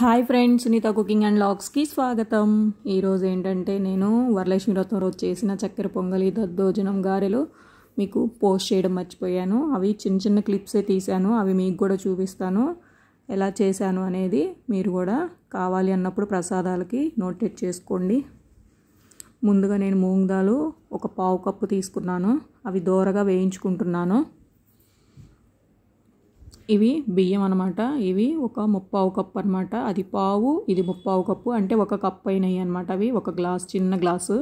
hi friends Sunitha cooking and లాగ్స్కి స్వాగతం ఈరోజు ఏంటంటే నేను వరలక్ష్మి వ్రతం రోజు చేసిన చక్కెర పొంగలి దద్దోజనం గారెలు మీకు పోస్ట్ చేయడం మర్చిపోయాను అవి చిన్న చిన్న క్లిప్సే తీశాను అవి మీకు కూడా చూపిస్తాను ఎలా చేశాను అనేది మీరు కూడా కావాలి అన్నప్పుడు ప్రసాదాలకి నోటెట్ చేసుకోండి ముందుగా నేను మూంగ్ దాలు ఒక పావు కప్పు తీసుకున్నాను అవి దోరగా వేయించుకుంటున్నాను ఇవి బియ్యం అనమాట ఇవి ఒక ముప్పావు కప్పు అనమాట అది పావు ఇది ముప్పావు కప్పు అంటే ఒక కప్పు అయినాయి అనమాట అవి ఒక గ్లాస్ చిన్న గ్లాసు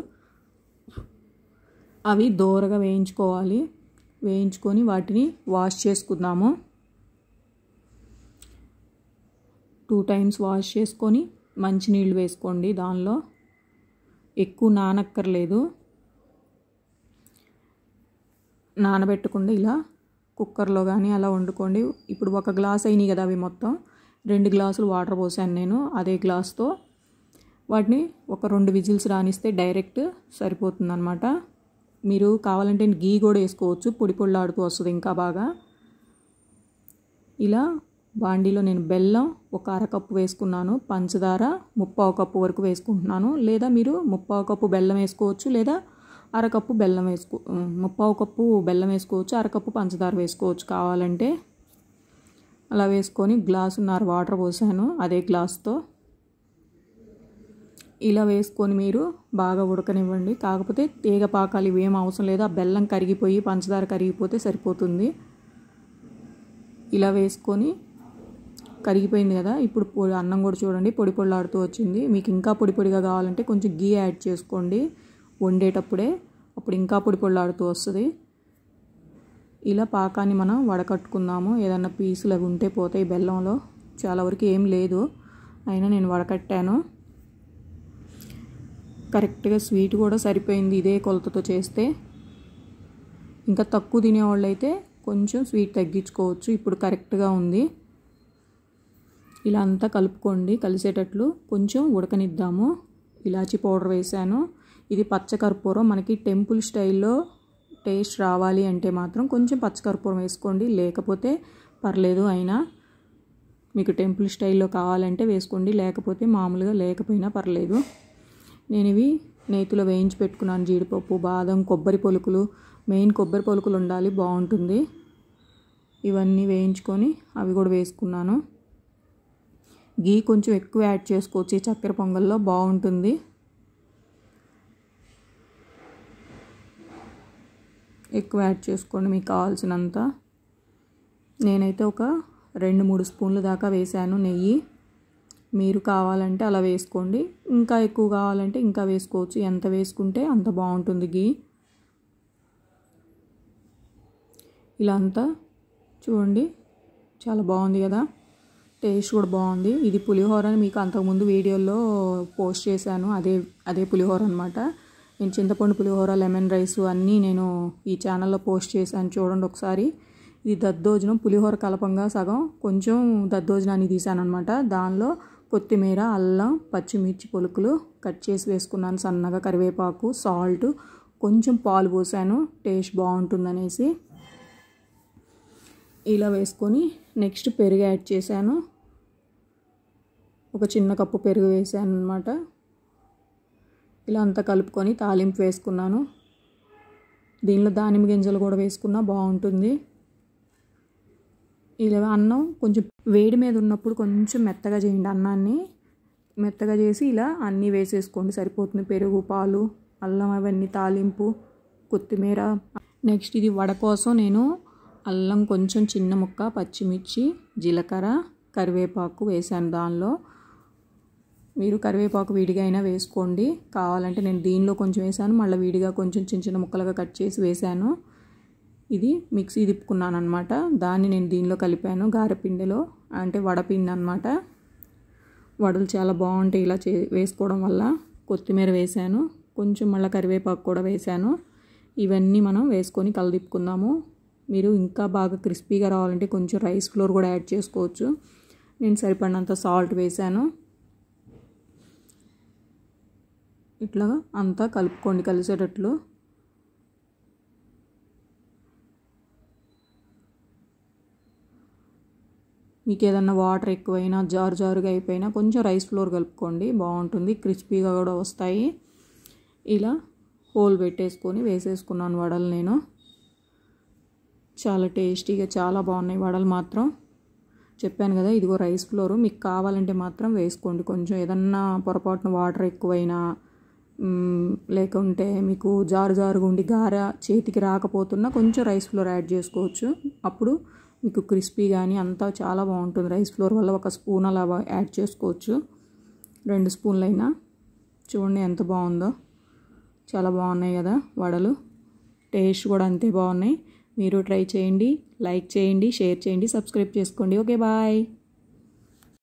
అవి దోరగా వేయించుకోవాలి వేయించుకొని వాటిని వాష్ చేసుకుందాము టూ టైమ్స్ వాష్ చేసుకొని మంచినీళ్ళు వేసుకోండి దానిలో ఎక్కువ నానక్కర్లేదు నానబెట్టకుండా ఇలా కుక్కర్లో కానీ అలా వండుకోండి ఇప్పుడు ఒక గ్లాస్ అయినాయి కదా అవి మొత్తం రెండు గ్లాసులు వాటర్ పోసాను నేను అదే గ్లాస్తో వాటిని ఒక రెండు విజిల్స్ రానిస్తే డైరెక్ట్ సరిపోతుంది అనమాట మీరు కావాలంటే గీ కూడా వేసుకోవచ్చు పొడి పొళ్ళాడుతూ వస్తుంది ఇంకా బాగా ఇలా బాండీలో నేను బెల్లం ఒక అరకప్పు వేసుకున్నాను పంచదార ముప్పావు కప్పు వరకు వేసుకుంటున్నాను లేదా మీరు ముప్పావు కప్పు బెల్లం వేసుకోవచ్చు లేదా అరకప్పు బెల్లం వేసుకో ముప్పావు కప్పు బెల్లం వేసుకోవచ్చు అరకప్పు పంచదార వేసుకోవచ్చు కావాలంటే అలా వేసుకొని గ్లాసున్నర వాటర్ పోసాను అదే గ్లాస్తో ఇలా వేసుకొని మీరు బాగా ఉడకనివ్వండి కాకపోతే తీగ పాకాలు ఇవేం అవసరం లేదు ఆ బెల్లం కరిగిపోయి పంచదార కరిగిపోతే సరిపోతుంది ఇలా వేసుకొని కరిగిపోయింది కదా ఇప్పుడు అన్నం కూడా చూడండి పొడి పొడిలాడుతూ వచ్చింది మీకు ఇంకా పొడి పొడిగా కావాలంటే కొంచెం గీ యాడ్ చేసుకోండి వండేటప్పుడే అప్పుడు ఇంకా పొడి పొడలాడుతూ వస్తుంది ఇలా పాకాన్ని మనం వడకట్టుకుందాము ఏదన్నా పీసులు అవి ఉంటే పోతాయి బెల్లంలో చాలా వరకు ఏం లేదు అయినా నేను వడకట్టాను కరెక్ట్గా స్వీట్ కూడా సరిపోయింది ఇదే కొలతతో చేస్తే ఇంకా తక్కువ తినేవాళ్ళు అయితే కొంచెం స్వీట్ తగ్గించుకోవచ్చు ఇప్పుడు కరెక్ట్గా ఉంది ఇలా అంతా కలుపుకోండి కలిసేటట్లు కొంచెం ఉడకనిద్దాము ఇలాచి పౌడర్ వేసాను ఇది పచ్చకర్పూరం మనకి టెంపుల్ స్టైల్లో టేస్ట్ రావాలి అంటే మాత్రం కొంచెం పచ్చకర్పూరం వేసుకోండి లేకపోతే పర్లేదు అయినా మీకు టెంపుల్ స్టైల్లో కావాలంటే వేసుకోండి లేకపోతే మామూలుగా లేకపోయినా పర్లేదు నేను ఇవి నేతిలో వేయించి పెట్టుకున్నాను జీడిపప్పు బాదం కొబ్బరి పొలుకులు మెయిన్ కొబ్బరి పొలుకులు ఉండాలి బాగుంటుంది ఇవన్నీ వేయించుకొని అవి కూడా వేసుకున్నాను గీ కొంచెం ఎక్కువ యాడ్ చేసుకోవచ్చు ఈ చక్కెర పొంగల్లో బాగుంటుంది ఎక్కువ యాడ్ చేసుకోండి మీకు కావాల్సినంత నేనైతే ఒక రెండు మూడు స్పూన్లు దాకా వేసాను నెయ్యి మీరు కావాలంటే అలా వేసుకోండి ఇంకా ఎక్కువ కావాలంటే ఇంకా వేసుకోవచ్చు ఎంత వేసుకుంటే అంత బాగుంటుంది గీ ఇలా అంతా చూడండి చాలా బాగుంది కదా టేస్ట్ కూడా బాగుంది ఇది పులిహోర అని మీకు అంతకుముందు వీడియోలో పోస్ట్ చేశాను అదే అదే పులిహోర అనమాట నేను చింతపండు పులిహోర లెమన్ రైస్ అన్నీ నేను ఈ ఛానల్లో పోస్ట్ చేశాను చూడండి ఒకసారి ఇది దద్దోజనం పులిహోర కలపంగా సగం కొంచెం దద్దోజనాన్ని తీశాను అనమాట దానిలో కొత్తిమీర అల్లం పచ్చిమిర్చి పొలుకులు కట్ చేసి వేసుకున్నాను సన్నగా కరివేపాకు సాల్ట్ కొంచెం పాలు పోసాను టేస్ట్ బాగుంటుందనేసి ఇలా వేసుకొని నెక్స్ట్ పెరుగు యాడ్ చేశాను ఒక చిన్న కప్పు పెరుగు వేసాను అనమాట ఇలా అంతా కలుపుకొని తాలింపు వేసుకున్నాను దీనిలో దానిమ్మ గింజలు కూడా వేసుకున్నా బాగుంటుంది ఇలా అన్నం కొంచెం వేడి మీద ఉన్నప్పుడు కొంచెం మెత్తగా చేయండి అన్నాన్ని మెత్తగా చేసి ఇలా అన్నీ వేసేసుకోండి సరిపోతుంది పెరుగు పాలు అల్లం అవన్నీ తాలింపు కొత్తిమీర నెక్స్ట్ ఇది వడ కోసం నేను అల్లం కొంచెం చిన్న ముక్క పచ్చిమిర్చి జీలకర్ర కరివేపాకు వేసాను దానిలో మీరు కరివేపాకు విడిగా అయినా వేసుకోండి కావాలంటే నేను దీనిలో కొంచెం వేసాను మళ్ళీ విడిగా కొంచెం చిన్న చిన్న ముక్కలుగా కట్ చేసి వేసాను ఇది మిక్సీ తిప్పుకున్నాను అనమాట దాన్ని నేను దీనిలో కలిపాను గారెపిండిలో అంటే వడపిండి అనమాట వడలు చాలా బాగుంటాయి ఇలా చే వేసుకోవడం వల్ల కొత్తిమీర వేసాను కొంచెం మళ్ళీ కరివేపాకు కూడా వేసాను ఇవన్నీ మనం వేసుకొని కలదిప్పుకుందాము మీరు ఇంకా బాగా క్రిస్పీగా రావాలంటే కొంచెం రైస్ ఫ్లోర్ కూడా యాడ్ చేసుకోవచ్చు నేను సరిపడినంత సాల్ట్ వేసాను ఇట్లా అంతా కలుపుకోండి కలిసేటట్లు మీకు ఏదన్నా వాటర్ ఎక్కువైనా జారు జారుగా అయిపోయినా కొంచెం రైస్ ఫ్లోర్ కలుపుకోండి బాగుంటుంది క్రిస్పీగా కూడా వస్తాయి ఇలా హోల్ పెట్టేసుకొని వేసేసుకున్నాను వడలు నేను చాలా టేస్టీగా చాలా బాగున్నాయి వడలు మాత్రం చెప్పాను కదా ఇదిగో రైస్ ఫ్లోరు మీకు కావాలంటే మాత్రం వేసుకోండి కొంచెం ఏదన్నా పొరపాటున వాటర్ ఎక్కువైనా లేకుంటే మీకు జారు జారుగా ఉండి గార చేతికి రాకపోతున్నా కొంచెం రైస్ ఫ్లోర్ యాడ్ చేసుకోవచ్చు అప్పుడు మీకు క్రిస్పీ కానీ అంతా చాలా బాగుంటుంది రైస్ ఫ్లోర్ వల్ల ఒక స్పూన్ అలా యాడ్ చేసుకోవచ్చు రెండు స్పూన్లైనా చూడండి ఎంత బాగుందో చాలా బాగున్నాయి కదా వడలు టేస్ట్ కూడా అంతే బాగున్నాయి మీరు ట్రై చేయండి లైక్ చేయండి షేర్ చేయండి సబ్స్క్రైబ్ చేసుకోండి ఓకే బాయ్